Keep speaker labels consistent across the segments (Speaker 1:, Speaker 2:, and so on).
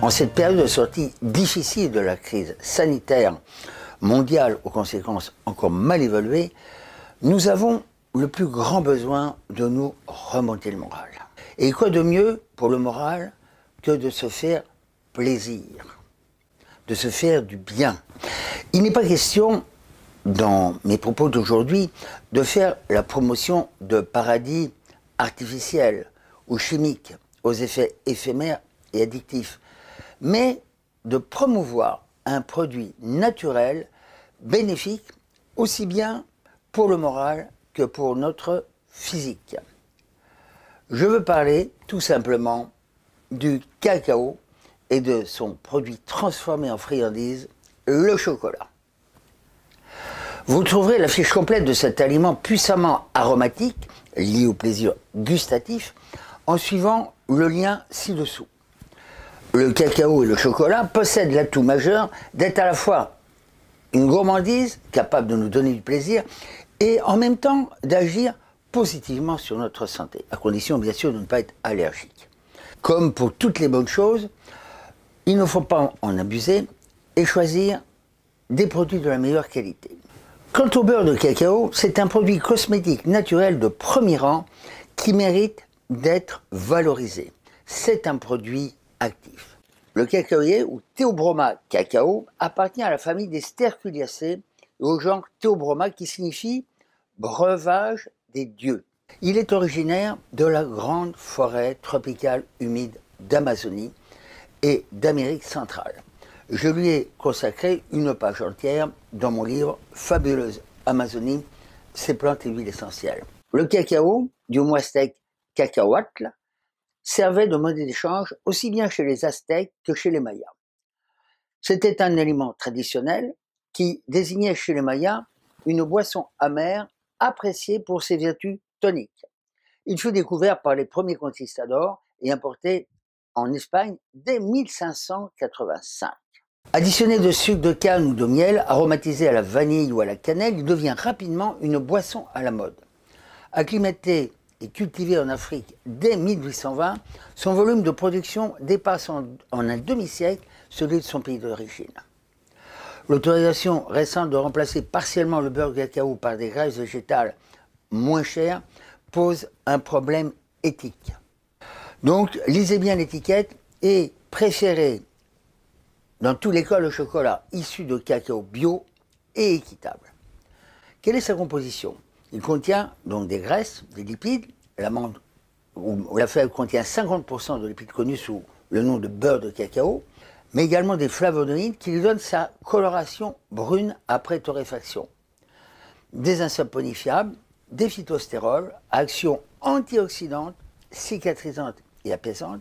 Speaker 1: En cette période de sortie difficile de la crise sanitaire mondiale aux conséquences encore mal évoluées, nous avons le plus grand besoin de nous remonter le moral. Et quoi de mieux pour le moral que de se faire plaisir, de se faire du bien. Il n'est pas question, dans mes propos d'aujourd'hui, de faire la promotion de paradis artificiels ou chimiques aux effets éphémères et addictifs mais de promouvoir un produit naturel bénéfique aussi bien pour le moral que pour notre physique. Je veux parler tout simplement du cacao et de son produit transformé en friandise, le chocolat. Vous trouverez la fiche complète de cet aliment puissamment aromatique, lié au plaisir gustatif, en suivant le lien ci-dessous le cacao et le chocolat possèdent l'atout majeur d'être à la fois une gourmandise capable de nous donner du plaisir et en même temps d'agir positivement sur notre santé, à condition bien sûr de ne pas être allergique. Comme pour toutes les bonnes choses, il ne faut pas en abuser et choisir des produits de la meilleure qualité. Quant au beurre de cacao, c'est un produit cosmétique naturel de premier rang qui mérite d'être valorisé. C'est un produit actif. Le cacaoyer ou Théobroma cacao appartient à la famille des sterculiacées et au genre Théobroma qui signifie breuvage des dieux. Il est originaire de la grande forêt tropicale humide d'Amazonie et d'Amérique centrale. Je lui ai consacré une page entière dans mon livre Fabuleuse Amazonie, ses plantes et huiles essentielles. Le cacao, du moistec cacahuatl, servait de mode d'échange aussi bien chez les Aztèques que chez les Mayas. C'était un aliment traditionnel qui désignait chez les Mayas une boisson amère appréciée pour ses vertus toniques. Il fut découvert par les premiers conquistadors et importé en Espagne dès 1585. Additionné de sucre de canne ou de miel, aromatisé à la vanille ou à la cannelle, il devient rapidement une boisson à la mode. Acclimaté et cultivé en Afrique dès 1820, son volume de production dépasse en, un demi-siècle celui de son pays d'origine. L'autorisation récente de remplacer partiellement le beurre cacao par des graisses végétales moins chères pose un problème éthique. Donc, lisez bien l'étiquette et préférez dans tous les cas le chocolat issu de cacao bio et équitable. Quelle est sa composition il contient donc des graisses, des lipides. L'amande ou, la fève contient 50% de lipides connus sous le nom de beurre de cacao, mais également des flavonoïdes qui lui donnent sa coloration brune après torréfaction. Des insaponifiables, des phytostérols, action antioxydante, cicatrisante et apaisante,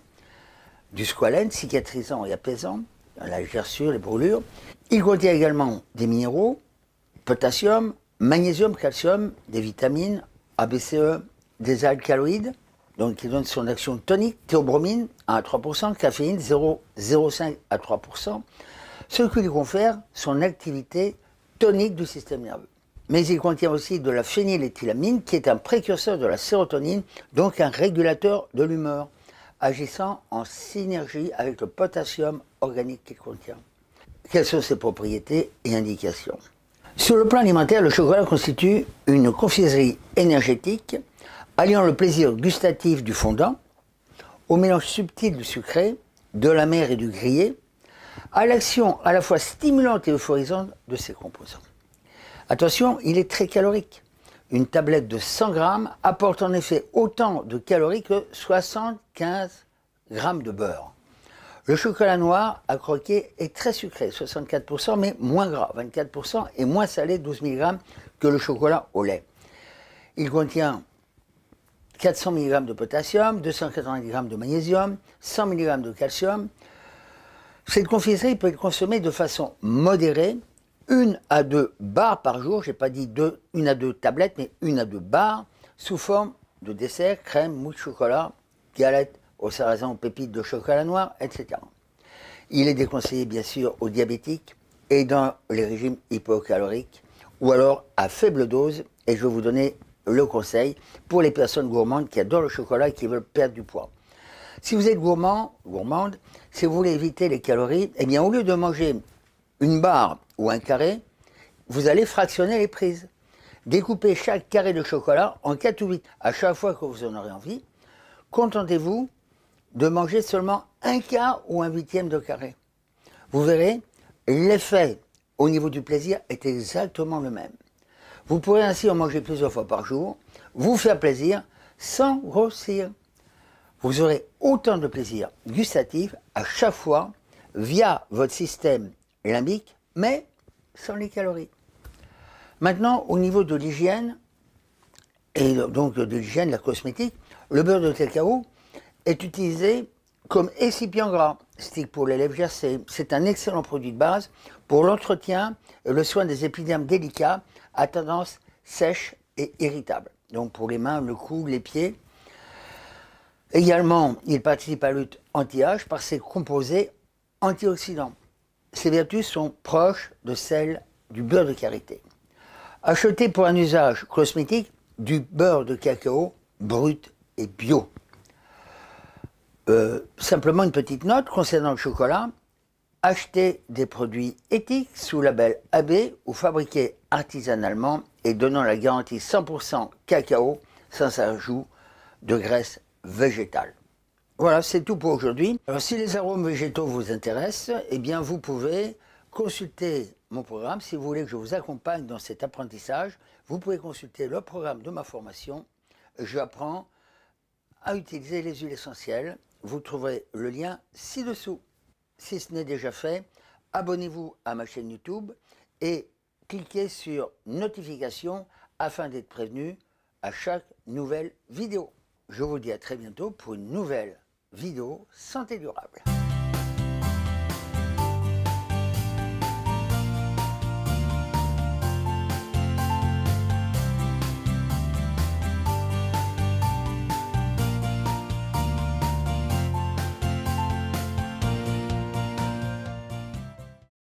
Speaker 1: du squalène, cicatrisant et apaisant, la gerçure, les brûlures. Il contient également des minéraux, potassium, magnésium, calcium, des vitamines, ABCE, des alcaloïdes, donc qui donnent son action tonique, théobromine 1 à 3%, caféine 0,05 à 3%, ce qui lui confère son activité tonique du système nerveux. Mais il contient aussi de la phényléthylamine qui est un précurseur de la sérotonine, donc un régulateur de l'humeur, agissant en synergie avec le potassium organique qu'il contient. Quelles sont ses propriétés et indications sur le plan alimentaire, le chocolat constitue une confiserie énergétique alliant le plaisir gustatif du fondant au mélange subtil du sucré, de la mer et du grillé, à l'action à la fois stimulante et euphorisante de ses composants. Attention, il est très calorique. Une tablette de 100 grammes apporte en effet autant de calories que 75 grammes de beurre. Le chocolat noir à croquer est très sucré, 64%, mais moins gras, 24%, et moins salé, 12 mg, que le chocolat au lait. Il contient 400 mg de potassium, 280 mg de magnésium, 100 mg de calcium. Cette confiserie peut être consommée de façon modérée, une à deux barres par jour, je n'ai pas dit deux, une à deux tablettes, mais une à deux barres, sous forme de dessert, crème, mousse, chocolat, galette, au sarrasin, aux pépites de chocolat noir, etc. Il est déconseillé bien sûr aux diabétiques et dans les régimes hypocaloriques ou alors à faible dose. Et je vais vous donner le conseil pour les personnes gourmandes qui adorent le chocolat et qui veulent perdre du poids. Si vous êtes gourmand, gourmande, si vous voulez éviter les calories, eh bien au lieu de manger une barre ou un carré, vous allez fractionner les prises. Découpez chaque carré de chocolat en 4 ou 8 à chaque fois que vous en aurez envie. Contentez-vous de manger seulement un quart ou un huitième de carré. Vous verrez, l'effet au niveau du plaisir est exactement le même. Vous pourrez ainsi en manger plusieurs fois par jour, vous faire plaisir sans grossir. Vous aurez autant de plaisir gustatif à chaque fois via votre système limbique, mais sans les calories. Maintenant, au niveau de l'hygiène, et donc de l'hygiène, la cosmétique, le beurre de où est utilisé comme écipient gras pour lèvres gercées. C'est un excellent produit de base pour l'entretien et le soin des épidermes délicats à tendance sèche et irritable. Donc pour les mains, le cou, les pieds. Également, il participe à la lutte anti-âge par ses composés antioxydants. Ses vertus sont proches de celles du beurre de karité. Acheté pour un usage cosmétique du beurre de cacao brut et bio. Euh, simplement une petite note concernant le chocolat. Acheter des produits éthiques sous label AB ou fabriqués artisanalement et donnant la garantie 100% cacao sans ajout de graisse végétale. Voilà, c'est tout pour aujourd'hui. Euh, si les arômes végétaux vous intéressent, eh bien vous pouvez consulter mon programme. Si vous voulez que je vous accompagne dans cet apprentissage, vous pouvez consulter le programme de ma formation. Je apprends à utiliser les huiles essentielles vous trouverez le lien ci-dessous. Si ce n'est déjà fait, abonnez-vous à ma chaîne YouTube et cliquez sur notification afin d'être prévenu à chaque nouvelle vidéo. Je vous dis à très bientôt pour une nouvelle vidéo santé durable.